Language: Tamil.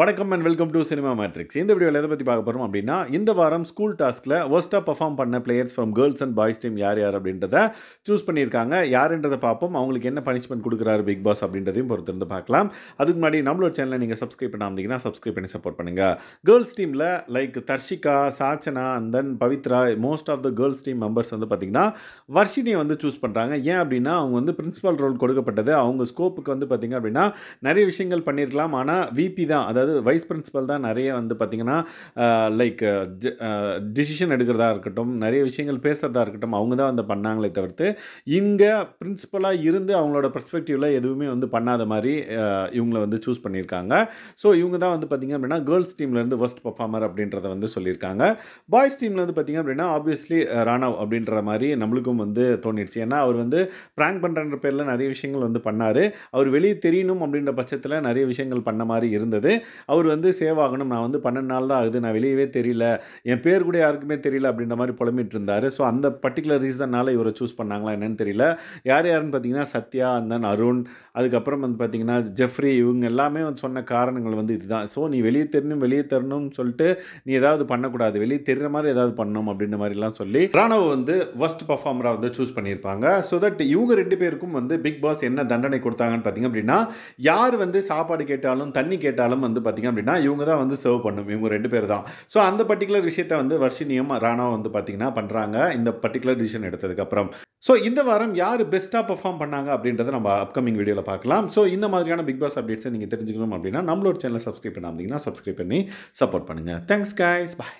வணக்கம் and welcome to cinema Matrix இந்த வீடியோவில் எதை பற்றி பார்க்க போகிறோம் அப்படின்னா இந்த வாரம் ஸ்கூல் டாஸ்கில் ஒர்ஸ்ட்டாக பர்ஃபார்ம் பண்ண players from girls and boys team யார் யார் அப்படின்றத சூஸ் பண்ணியிருக்காங்க யாருன்றதை பார்ப்போம் அவங்களுக்கு என்ன பனிஷ்மெண்ட் கொடுக்குறாரு பிக் பாஸ் அப்படின்றதையும் பொறுத்திருந்து பார்க்கலாம் அதுக்கு முன்னாடி நம்மளோட சேனலை நீங்கள் சப்ஸ்கிரைப் பண்ணாமதிங்கன்னா சப்ஸ்கிரைப் பண்ணி சப்போர்ட் பண்ணுங்கள் கேர்ள்ஸ் டீமில் like Dharshika Sachana and then Pavithra most of the girls team members வந்து பார்த்திங்கன்னா வர்ஷினியை வந்து சூஸ் பண்ணுறாங்க ஏன் அப்படின்னா அவங்க வந்து பிரின்ஸிபல் ரோல் கொடுக்கப்பட்டது அவங்க ஸ்கோப்புக்கு வந்து பார்த்திங்க அப்படின்னா நிறைய விஷயங்கள் பண்ணியிருக்கலாம் ஆனால் விபி தான் அதாவது அதாவது வைஸ் பிரின்ஸிபல் தான் நிறைய வந்து பார்த்திங்கன்னா லைக் டிசிஷன் எடுக்கிறதா இருக்கட்டும் நிறைய விஷயங்கள் பேசுகிறதா இருக்கட்டும் அவங்க தான் வந்து பண்ணாங்களே தவிர்த்து இங்கே பிரின்ஸிபலாக இருந்து அவங்களோட பர்ஸ்பெக்டிவில் எதுவுமே வந்து பண்ணாத மாதிரி இவங்கள வந்து சூஸ் பண்ணியிருக்காங்க ஸோ இவங்க தான் வந்து பார்த்திங்க அப்படின்னா கேர்ள்ஸ் டீம்லேருந்து ஃபர்ஸ்ட் பர்ஃபார்மர் அப்படின்றத வந்து சொல்லியிருக்காங்க பாய்ஸ் டீம்லேருந்து பார்த்திங்க அப்படின்னா ஆப்வியஸ்லி ராணவ் அப்படின்ற மாதிரி நம்மளுக்கும் வந்து தோணிடுச்சு ஏன்னா அவர் வந்து ப்ராங்க் பண்ணுறன்ற பேரில் நிறைய விஷயங்கள் வந்து பண்ணார் அவர் வெளியே தெரியணும் அப்படின்ற பட்சத்தில் நிறைய விஷயங்கள் பண்ண மாதிரி இருந்தது அவர் வந்து சேவ் ஆகணும் நான் வந்து பன்னெண்டு நாள் தான் ஆகுது நான் வெளியவே தெரியல என் பேர் கூட யாருக்குமே தெரியல அப்படின்ற மாதிரி புலம்பிட்டு இருந்தார் ஸோ அந்த பர்டிகுலர் ரீசனால் இவரை சூஸ் பண்ணாங்களா என்னன்னு தெரியல யார் யாருன்னு பார்த்தீங்கன்னா சத்யா அந்த அருண் அதுக்கப்புறம் வந்து பார்த்தீங்கன்னா ஜெஃப்ரி இவங்க எல்லாமே வந்து சொன்ன காரணங்கள் வந்து இதுதான் ஸோ நீ வெளியே தெரியணும் வெளியே தரணும்னு சொல்லிட்டு நீ ஏதாவது பண்ணக்கூடாது வெளியே தெரிகிற மாதிரி ஏதாவது பண்ணணும் அப்படின்ற மாதிரிலாம் சொல்லி ராணுவ வந்து ஃபர்ஸ்ட் பர்ஃபார்மராக வந்து சூஸ் பண்ணியிருப்பாங்க ஸோ தட் இவங்க ரெண்டு பேருக்கும் வந்து பிக் பாஸ் என்ன தண்டனை கொடுத்தாங்கன்னு பார்த்தீங்க அப்படின்னா யார் வந்து சாப்பாடு கேட்டாலும் தண்ணி கேட்டாலும் வந்து பார்த்திங்க அப்படின்னா இவங்க தான் வந்து சர்வ் பண்ணும் இவங்க ரெண்டு பேர் தான் ஸோ அந்த பர்டிகுலர் விஷயத்தை வந்து வர்ஷினியும் ராணா வந்து பார்த்திங்கன்னா பண்ணுறாங்க இந்த பர்டிகுலர் டிசிஷன் எடுத்ததுக்கப்புறம் ஸோ இந்த வாரம் யார் பெஸ்ட்டாக பர்ஃபார்ம் பண்ணாங்க அப்படின்றத நம்ம அப்கமிங் வீடியோவில் பார்க்கலாம் ஸோ இந்த மாதிரியான பிக் பாஸ் அப்டேட்ஸை நீங்கள் தெரிஞ்சுக்கணும் அப்படின்னா நம்மளோட சேனலை சப்ஸ்கிரைப் பண்ணாமல் சப்ஸ்கிரைப் பண்ணி சப்போர்ட் பண்ணுங்கள் தேங்க்ஸ் கைஸ் பாய்